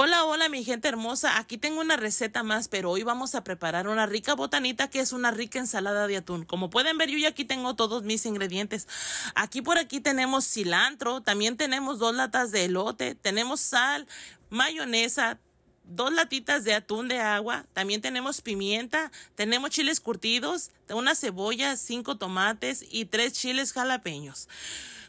Hola, hola mi gente hermosa, aquí tengo una receta más, pero hoy vamos a preparar una rica botanita que es una rica ensalada de atún. Como pueden ver, yo ya aquí tengo todos mis ingredientes. Aquí por aquí tenemos cilantro, también tenemos dos latas de elote, tenemos sal, mayonesa, dos latitas de atún de agua, también tenemos pimienta, tenemos chiles curtidos, una cebolla, cinco tomates y tres chiles jalapeños.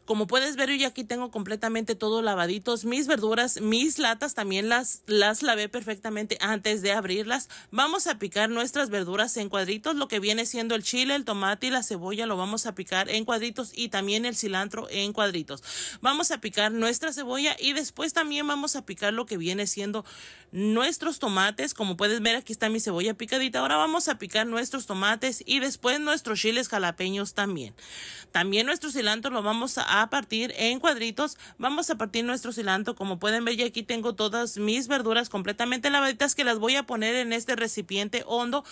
Como puedes ver, yo aquí tengo completamente todo lavaditos. Mis verduras, mis latas también las, las lavé perfectamente antes de abrirlas. Vamos a picar nuestras verduras en cuadritos, lo que viene siendo el chile, el tomate y la cebolla lo vamos a picar en cuadritos y también el cilantro en cuadritos. Vamos a picar nuestra cebolla y después también vamos a picar lo que viene siendo nuestros tomates. Como puedes ver, aquí está mi cebolla picadita. Ahora vamos a picar nuestros tomates y después nuestros chiles jalapeños también. También nuestro cilantro lo vamos a a partir en cuadritos. Vamos a partir nuestro cilantro. Como pueden ver, ya aquí tengo todas mis verduras completamente lavaditas que las voy a poner en este recipiente hondo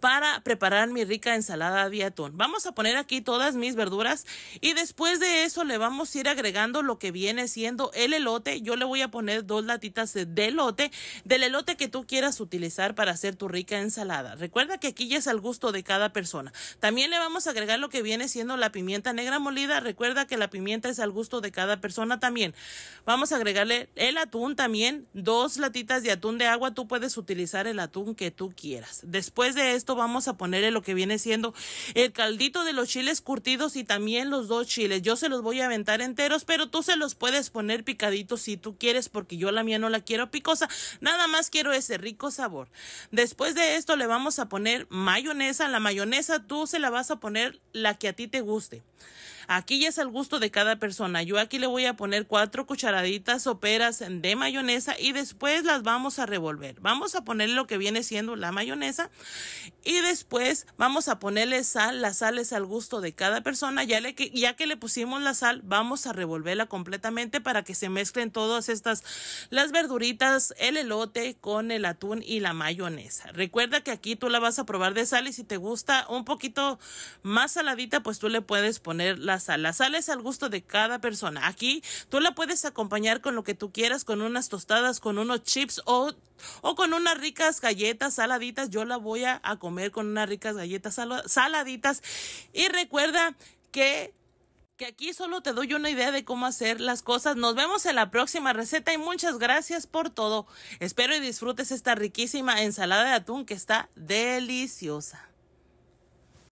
para preparar mi rica ensalada de atún. Vamos a poner aquí todas mis verduras y después de eso le vamos a ir agregando lo que viene siendo el elote. Yo le voy a poner dos latitas de elote, del elote que tú quieras utilizar para hacer tu rica ensalada. Recuerda que aquí ya es al gusto de cada persona. También le vamos a agregar lo que viene siendo la pimienta negra molida. Recuerda que la pimienta es al gusto de cada persona también. Vamos a agregarle el atún también, dos latitas de atún de agua, tú puedes utilizar el atún que tú quieras. Después de esto vamos a ponerle lo que viene siendo el caldito de los chiles curtidos y también los dos chiles. Yo se los voy a aventar enteros, pero tú se los puedes poner picaditos si tú quieres, porque yo la mía no la quiero picosa, nada más quiero ese rico sabor. Después de esto le vamos a poner mayonesa, la mayonesa tú se la vas a poner la que a ti te guste. Aquí ya es al gusto de cada cada persona. Yo aquí le voy a poner cuatro cucharaditas soperas de mayonesa y después las vamos a revolver. Vamos a poner lo que viene siendo la mayonesa y después vamos a ponerle sal. las sales al gusto de cada persona. Ya, le, ya que le pusimos la sal, vamos a revolverla completamente para que se mezclen todas estas, las verduritas, el elote con el atún y la mayonesa. Recuerda que aquí tú la vas a probar de sal y si te gusta un poquito más saladita, pues tú le puedes poner la sal. La sal al gusto de cada persona. Aquí tú la puedes acompañar con lo que tú quieras, con unas tostadas, con unos chips o, con unas ricas galletas saladitas. Yo la voy a, comer con unas ricas galletas saladitas. Y recuerda que que aquí solo te doy una idea de cómo hacer las cosas. Nos vemos en la próxima receta y muchas gracias por todo. Espero y disfrutes esta riquísima ensalada de atún que está deliciosa.